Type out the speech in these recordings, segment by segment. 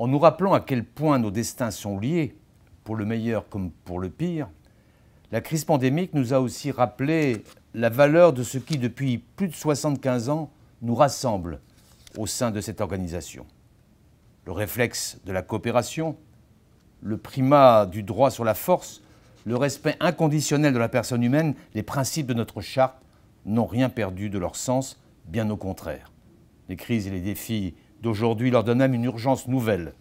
En nous rappelant à quel point nos destins sont liés, pour le meilleur comme pour le pire, la crise pandémique nous a aussi rappelé la valeur de ce qui, depuis plus de 75 ans, nous rassemble au sein de cette organisation. Le réflexe de la coopération, le primat du droit sur la force, le respect inconditionnel de la personne humaine, les principes de notre charte n'ont rien perdu de leur sens, bien au contraire. Les crises et les défis d'aujourd'hui leur donne même une urgence nouvelle.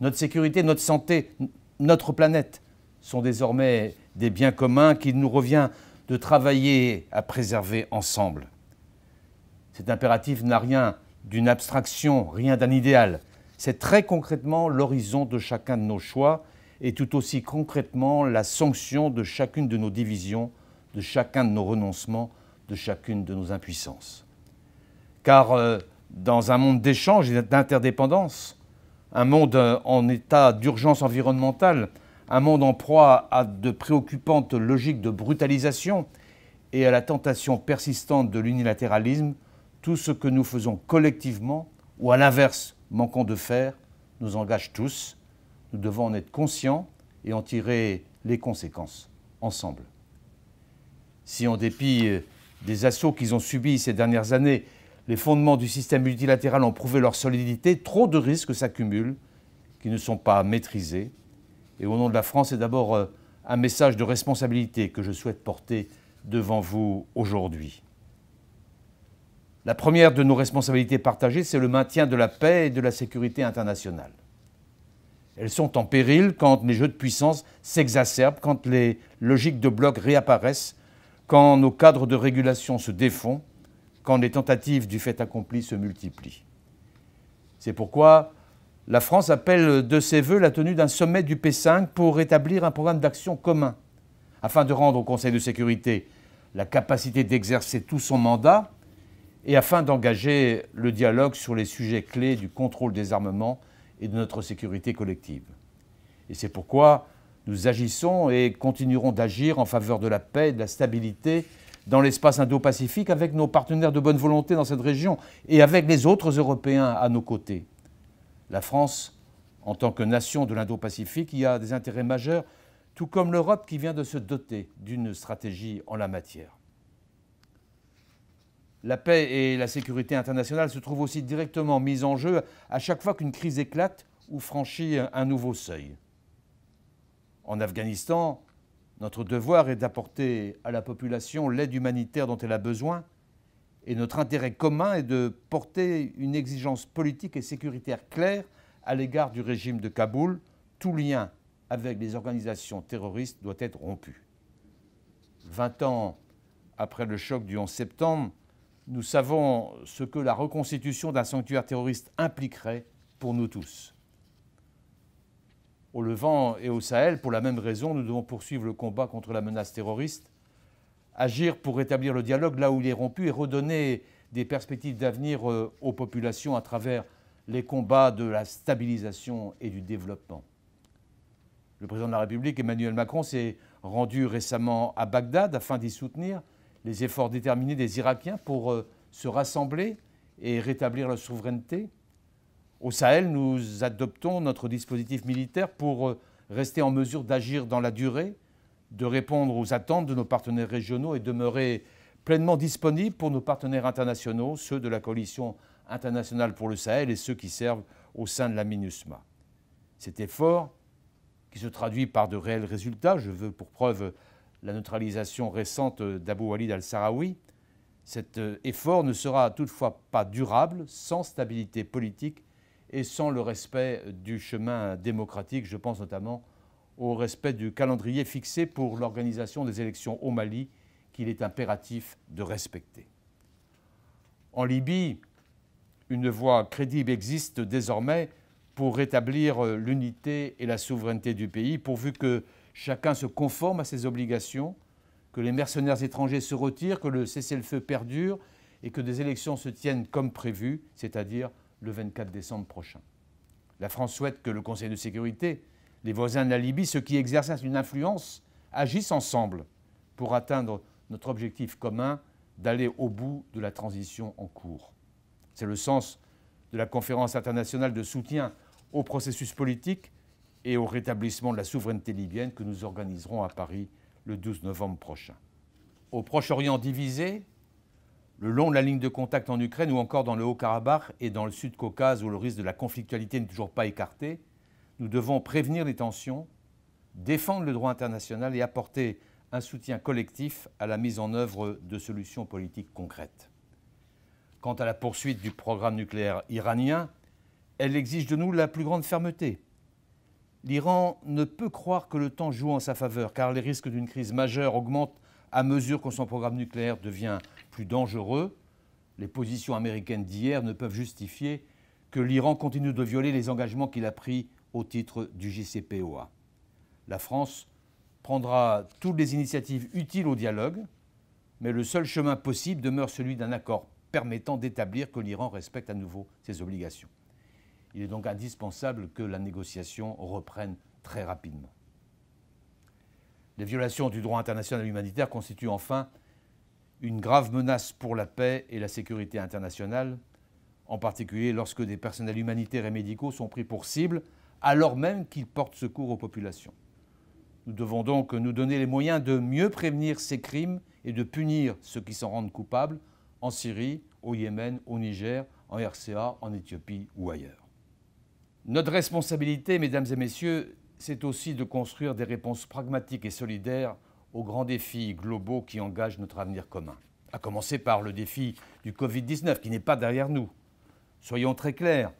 Notre sécurité, notre santé, notre planète sont désormais des biens communs qu'il nous revient de travailler à préserver ensemble. Cet impératif n'a rien d'une abstraction, rien d'un idéal. C'est très concrètement l'horizon de chacun de nos choix et tout aussi concrètement la sanction de chacune de nos divisions, de chacun de nos renoncements, de chacune de nos impuissances. Car euh, dans un monde d'échange et d'interdépendance, un monde euh, en état d'urgence environnementale, un monde en proie à de préoccupantes logiques de brutalisation et à la tentation persistante de l'unilatéralisme, tout ce que nous faisons collectivement, ou à l'inverse, manquons de faire, nous engage tous. Nous devons en être conscients et en tirer les conséquences, ensemble. Si en dépit euh, des assauts qu'ils ont subis ces dernières années, les fondements du système multilatéral ont prouvé leur solidité. Trop de risques s'accumulent qui ne sont pas maîtrisés. Et au nom de la France, c'est d'abord euh, un message de responsabilité que je souhaite porter devant vous aujourd'hui. La première de nos responsabilités partagées, c'est le maintien de la paix et de la sécurité internationale. Elles sont en péril quand les jeux de puissance s'exacerbent, quand les logiques de bloc réapparaissent, quand nos cadres de régulation se défont, quand les tentatives du fait accompli se multiplient. C'est pourquoi la France appelle de ses voeux la tenue d'un sommet du P5 pour établir un programme d'action commun, afin de rendre au Conseil de sécurité la capacité d'exercer tout son mandat et afin d'engager le dialogue sur les sujets clés du contrôle des armements et de notre sécurité collective. Et c'est pourquoi nous agissons et continuerons d'agir en faveur de la paix, et de la stabilité dans l'espace Indo-Pacifique avec nos partenaires de bonne volonté dans cette région et avec les autres Européens à nos côtés. La France, en tant que nation de l'Indo-Pacifique, y a des intérêts majeurs, tout comme l'Europe qui vient de se doter d'une stratégie en la matière. La paix et la sécurité internationale se trouvent aussi directement mises en jeu à chaque fois qu'une crise éclate ou franchit un nouveau seuil. En Afghanistan, notre devoir est d'apporter à la population l'aide humanitaire dont elle a besoin, et notre intérêt commun est de porter une exigence politique et sécuritaire claire à l'égard du régime de Kaboul. Tout lien avec les organisations terroristes doit être rompu. Vingt ans après le choc du 11 septembre, nous savons ce que la reconstitution d'un sanctuaire terroriste impliquerait pour nous tous au Levant et au Sahel. Pour la même raison, nous devons poursuivre le combat contre la menace terroriste, agir pour rétablir le dialogue là où il est rompu et redonner des perspectives d'avenir euh, aux populations à travers les combats de la stabilisation et du développement. Le président de la République, Emmanuel Macron, s'est rendu récemment à Bagdad afin d'y soutenir les efforts déterminés des Irakiens pour euh, se rassembler et rétablir leur souveraineté. Au Sahel, nous adoptons notre dispositif militaire pour euh, rester en mesure d'agir dans la durée, de répondre aux attentes de nos partenaires régionaux et demeurer pleinement disponible pour nos partenaires internationaux, ceux de la coalition internationale pour le Sahel et ceux qui servent au sein de la MINUSMA. Cet effort, qui se traduit par de réels résultats, je veux pour preuve la neutralisation récente d'Abou Walid al-Sarawi, cet euh, effort ne sera toutefois pas durable sans stabilité politique et sans le respect du chemin démocratique. Je pense notamment au respect du calendrier fixé pour l'organisation des élections au Mali qu'il est impératif de respecter. En Libye, une voie crédible existe désormais pour rétablir l'unité et la souveraineté du pays, pourvu que chacun se conforme à ses obligations, que les mercenaires étrangers se retirent, que le cessez-le-feu perdure et que des élections se tiennent comme prévu, c'est-à-dire le 24 décembre prochain. La France souhaite que le Conseil de sécurité, les voisins de la Libye, ceux qui exercent une influence, agissent ensemble pour atteindre notre objectif commun d'aller au bout de la transition en cours. C'est le sens de la conférence internationale de soutien au processus politique et au rétablissement de la souveraineté libyenne que nous organiserons à Paris le 12 novembre prochain. Au Proche-Orient divisé, le long de la ligne de contact en Ukraine ou encore dans le Haut-Karabakh et dans le Sud-Caucase où le risque de la conflictualité n'est toujours pas écarté, nous devons prévenir les tensions, défendre le droit international et apporter un soutien collectif à la mise en œuvre de solutions politiques concrètes. Quant à la poursuite du programme nucléaire iranien, elle exige de nous la plus grande fermeté. L'Iran ne peut croire que le temps joue en sa faveur, car les risques d'une crise majeure augmentent à mesure que son programme nucléaire devient plus dangereux, les positions américaines d'hier ne peuvent justifier que l'Iran continue de violer les engagements qu'il a pris au titre du JCPOA. La France prendra toutes les initiatives utiles au dialogue, mais le seul chemin possible demeure celui d'un accord permettant d'établir que l'Iran respecte à nouveau ses obligations. Il est donc indispensable que la négociation reprenne très rapidement. Les violations du droit international humanitaire constituent enfin une grave menace pour la paix et la sécurité internationale, en particulier lorsque des personnels humanitaires et médicaux sont pris pour cible alors même qu'ils portent secours aux populations. Nous devons donc nous donner les moyens de mieux prévenir ces crimes et de punir ceux qui s'en rendent coupables en Syrie, au Yémen, au Niger, en RCA, en Éthiopie ou ailleurs. Notre responsabilité, mesdames et messieurs, c'est aussi de construire des réponses pragmatiques et solidaires aux grands défis globaux qui engagent notre avenir commun. À commencer par le défi du Covid-19 qui n'est pas derrière nous. Soyons très clairs,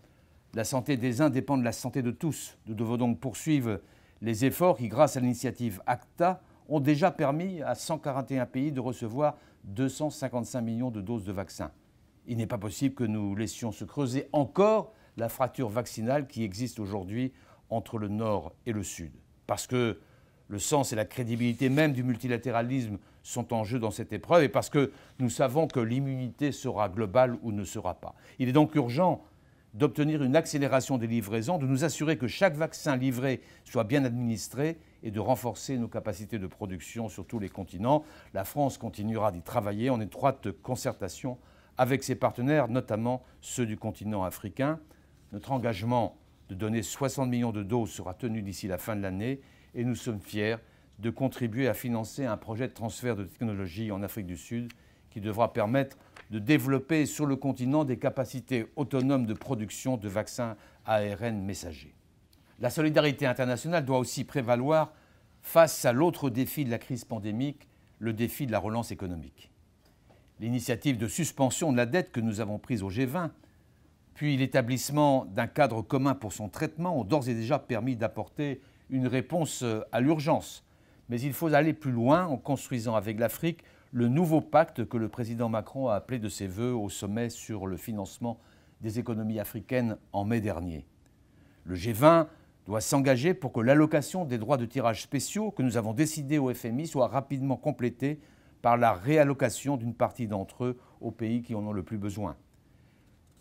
la santé des uns dépend de la santé de tous. Nous devons donc poursuivre les efforts qui, grâce à l'initiative ACTA, ont déjà permis à 141 pays de recevoir 255 millions de doses de vaccins. Il n'est pas possible que nous laissions se creuser encore la fracture vaccinale qui existe aujourd'hui entre le Nord et le Sud. Parce que le sens et la crédibilité même du multilatéralisme sont en jeu dans cette épreuve et parce que nous savons que l'immunité sera globale ou ne sera pas. Il est donc urgent d'obtenir une accélération des livraisons, de nous assurer que chaque vaccin livré soit bien administré et de renforcer nos capacités de production sur tous les continents. La France continuera d'y travailler en étroite concertation avec ses partenaires, notamment ceux du continent africain. Notre engagement donner 60 millions de doses sera tenue d'ici la fin de l'année et nous sommes fiers de contribuer à financer un projet de transfert de technologie en Afrique du Sud qui devra permettre de développer sur le continent des capacités autonomes de production de vaccins ARN messagers. La solidarité internationale doit aussi prévaloir face à l'autre défi de la crise pandémique, le défi de la relance économique. L'initiative de suspension de la dette que nous avons prise au G20 puis l'établissement d'un cadre commun pour son traitement ont d'ores et déjà permis d'apporter une réponse euh, à l'urgence. Mais il faut aller plus loin en construisant avec l'Afrique le nouveau pacte que le président Macron a appelé de ses voeux au sommet sur le financement des économies africaines en mai dernier. Le G20 doit s'engager pour que l'allocation des droits de tirage spéciaux que nous avons décidés au FMI soit rapidement complétée par la réallocation d'une partie d'entre eux aux pays qui en ont le plus besoin.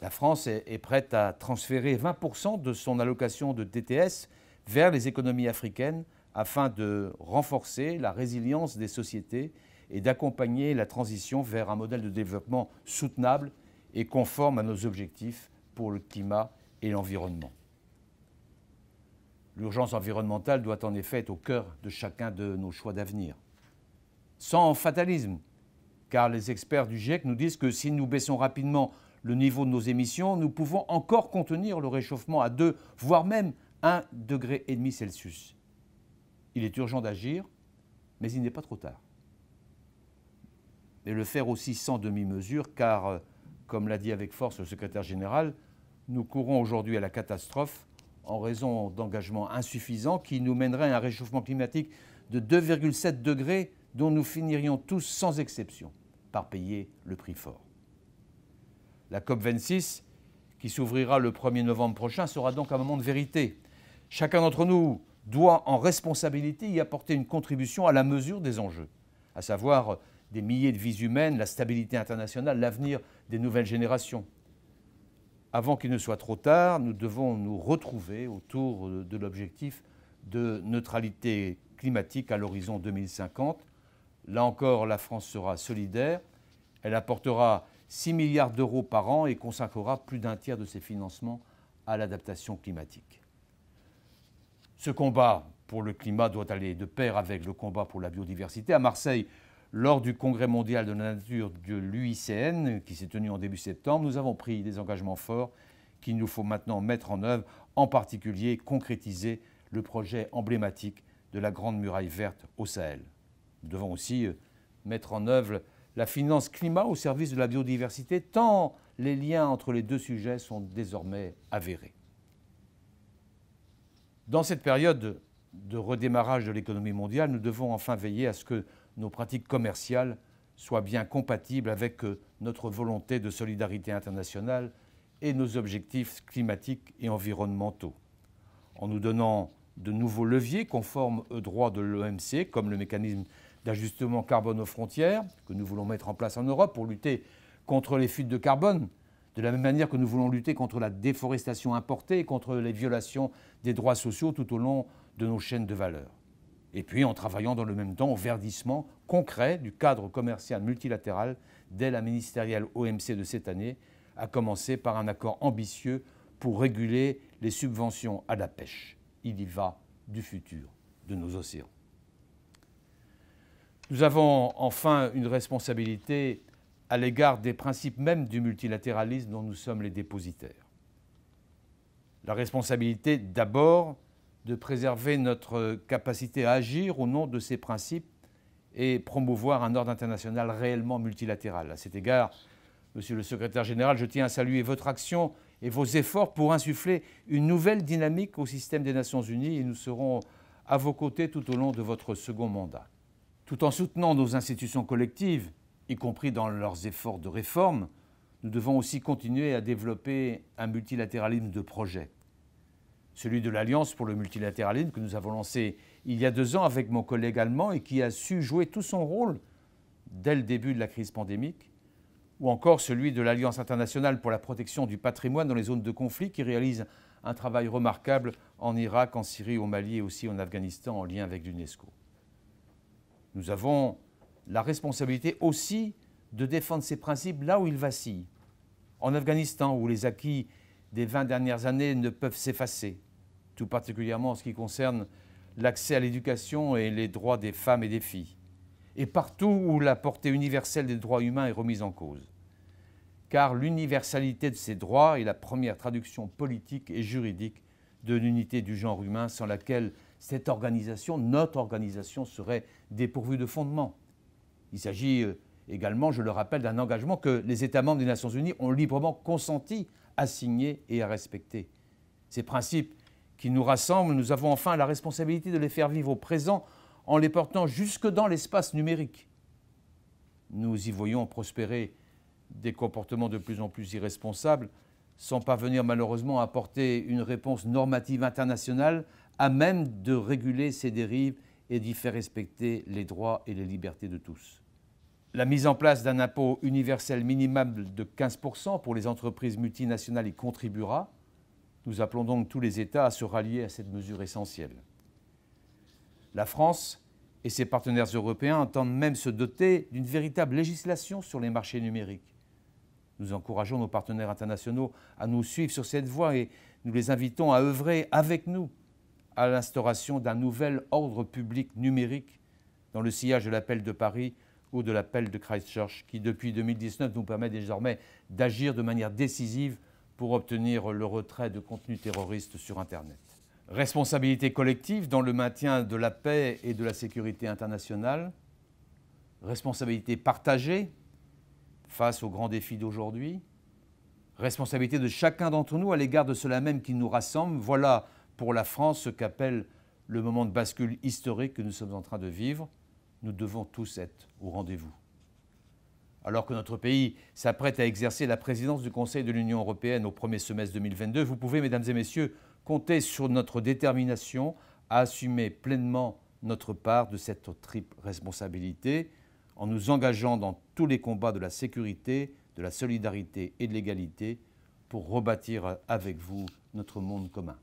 La France est, prête à transférer 20% de son allocation de TTS vers les économies africaines afin de renforcer la résilience des sociétés et d'accompagner la transition vers un modèle de développement soutenable et conforme à nos objectifs pour le climat et l'environnement. L'urgence environnementale doit en effet être au cœur de chacun de nos choix d'avenir. Sans fatalisme, car les experts du GIEC nous disent que si nous baissons rapidement le niveau de nos émissions, nous pouvons encore contenir le réchauffement à 2, voire même 1,5 degré Celsius. Il est urgent d'agir, mais il n'est pas trop tard. Et le faire aussi sans demi-mesure, car, euh, comme l'a dit avec force le secrétaire général, nous courons aujourd'hui à la catastrophe en raison d'engagements insuffisants qui nous mèneraient à un réchauffement climatique de 2,7 degrés dont nous finirions tous sans exception par payer le prix fort. La COP26, qui s'ouvrira le 1er novembre prochain, sera donc un moment de vérité. Chacun d'entre nous doit en responsabilité y apporter une contribution à la mesure des enjeux, à savoir des milliers de vies humaines, la stabilité internationale, l'avenir des nouvelles générations. Avant qu'il ne soit trop tard, nous devons nous retrouver autour de l'objectif de neutralité climatique à l'horizon 2050. Là encore, la France sera solidaire. Elle apportera 6 milliards d'euros par an et consacrera plus d'un tiers de ses financements à l'adaptation climatique. Ce combat pour le climat doit aller de pair avec le combat pour la biodiversité. À Marseille, lors du Congrès mondial de la nature de l'UICN, qui s'est tenu en début septembre, nous avons pris des engagements forts qu'il nous faut maintenant mettre en œuvre, en particulier concrétiser le projet emblématique de la Grande Muraille Verte au Sahel. Nous devons aussi euh, mettre en œuvre la finance climat au service de la biodiversité, tant les liens entre les deux sujets sont désormais avérés. Dans cette période de redémarrage de l'économie mondiale, nous devons enfin veiller à ce que nos pratiques commerciales soient bien compatibles avec euh, notre volonté de solidarité internationale et nos objectifs climatiques et environnementaux. En nous donnant de nouveaux leviers conformes aux droits de l'OMC, comme le mécanisme d'ajustement carbone aux frontières que nous voulons mettre en place en Europe pour lutter contre les fuites de carbone, de la même manière que nous voulons lutter contre la déforestation importée et contre les violations des droits sociaux tout au long de nos chaînes de valeur. Et puis en travaillant dans le même temps au verdissement concret du cadre commercial multilatéral dès la ministérielle OMC de cette année, à commencer par un accord ambitieux pour réguler les subventions à la pêche. Il y va du futur de nos océans. Nous avons enfin une responsabilité à l'égard des principes mêmes du multilatéralisme dont nous sommes les dépositaires. La responsabilité d'abord de préserver notre capacité à agir au nom de ces principes et promouvoir un ordre international réellement multilatéral. À cet égard, Monsieur le Secrétaire général, je tiens à saluer votre action et vos efforts pour insuffler une nouvelle dynamique au système des Nations Unies et nous serons à vos côtés tout au long de votre second mandat. Tout en soutenant nos institutions collectives, y compris dans leurs efforts de réforme, nous devons aussi continuer à développer un multilatéralisme de projet. Celui de l'Alliance pour le multilatéralisme que nous avons lancé il y a deux ans avec mon collègue allemand et qui a su jouer tout son rôle dès le début de la crise pandémique, ou encore celui de l'Alliance internationale pour la protection du patrimoine dans les zones de conflit qui réalise un travail remarquable en Irak, en Syrie, au Mali et aussi en Afghanistan en lien avec l'UNESCO. Nous avons la responsabilité aussi de défendre ces principes là où ils vacillent. En Afghanistan, où les acquis des 20 dernières années ne peuvent s'effacer, tout particulièrement en ce qui concerne l'accès à l'éducation et les droits des femmes et des filles, et partout où la portée universelle des droits humains est remise en cause. Car l'universalité de ces droits est la première traduction politique et juridique de l'unité du genre humain sans laquelle cette organisation, notre organisation, serait dépourvue de fondement. Il s'agit euh, également, je le rappelle, d'un engagement que les États membres des Nations Unies ont librement consenti à signer et à respecter. Ces principes qui nous rassemblent, nous avons enfin la responsabilité de les faire vivre au présent en les portant jusque dans l'espace numérique. Nous y voyons prospérer des comportements de plus en plus irresponsables, sans parvenir malheureusement à apporter une réponse normative internationale à même de réguler ces dérives et d'y faire respecter les droits et les libertés de tous. La mise en place d'un impôt universel minimal de 15% pour les entreprises multinationales y contribuera. Nous appelons donc tous les États à se rallier à cette mesure essentielle. La France et ses partenaires européens entendent même se doter d'une véritable législation sur les marchés numériques. Nous encourageons nos partenaires internationaux à nous suivre sur cette voie et nous les invitons à œuvrer avec nous à l'instauration d'un nouvel ordre public numérique dans le sillage de l'appel de Paris ou de l'appel de Christchurch, qui depuis 2019 nous permet désormais d'agir de manière décisive pour obtenir le retrait de contenus terroristes sur Internet. Responsabilité collective dans le maintien de la paix et de la sécurité internationale. Responsabilité partagée face aux grands défis d'aujourd'hui. Responsabilité de chacun d'entre nous à l'égard de cela même qui nous rassemble. Voilà pour la France ce qu'appelle le moment de bascule historique que nous sommes en train de vivre, nous devons tous être au rendez-vous. Alors que notre pays s'apprête à exercer la présidence du Conseil de l'Union européenne au premier semestre 2022, vous pouvez, mesdames et messieurs, compter sur notre détermination à assumer pleinement notre part de cette triple responsabilité en nous engageant dans tous les combats de la sécurité, de la solidarité et de l'égalité pour rebâtir avec vous notre monde commun.